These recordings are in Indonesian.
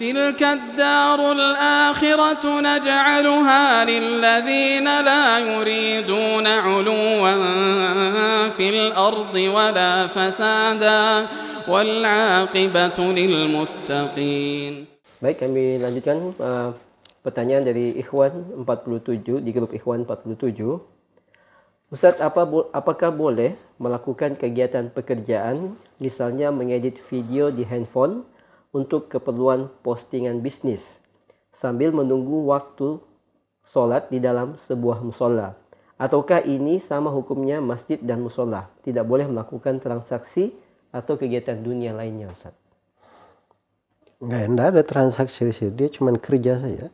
تلك الدار الآخرة نجعلها للذين لا يريدون علوا في الأرض ولا فسادا والعاقبة للمتقين Baik, kami lanjutkan uh, pertanyaan dari Ikhwan 47 di grup Ikhwan 47. Ustaz, apa bo apakah boleh melakukan kegiatan pekerjaan misalnya mengedit video di handphone untuk keperluan postingan bisnis sambil menunggu waktu sholat di dalam sebuah musola. Ataukah ini sama hukumnya masjid dan musola? Tidak boleh melakukan transaksi atau kegiatan dunia lainnya, Ustaz. Enggak, enggak ada transaksi di situ. Dia cuma kerja saja.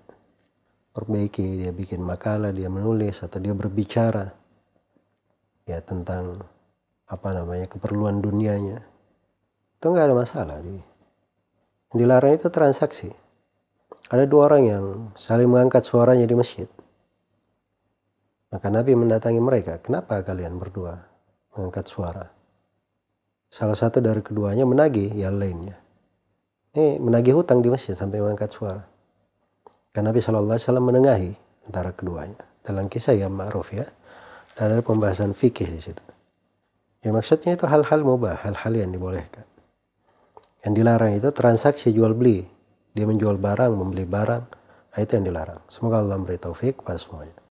Perbaiki, dia bikin makalah, dia menulis, atau dia berbicara. Ya, tentang apa namanya keperluan dunianya. Itu enggak ada masalah. Dia dilarang itu transaksi. Ada dua orang yang saling mengangkat suaranya di masjid. Maka Nabi mendatangi mereka, kenapa kalian berdua mengangkat suara? Salah satu dari keduanya menagih yang lainnya. Ini menagih hutang di masjid sampai mengangkat suara. Karena Nabi Shallallahu Alaihi Wasallam menengahi antara keduanya dalam kisah yang ma'ruf ya. Dan ada pembahasan fikih di situ. Ya maksudnya itu hal-hal mubah, hal-hal yang dibolehkan. Yang dilarang itu transaksi jual beli. Dia menjual barang, membeli barang. Nah, itu yang dilarang. Semoga Allah memberi taufik pada semuanya.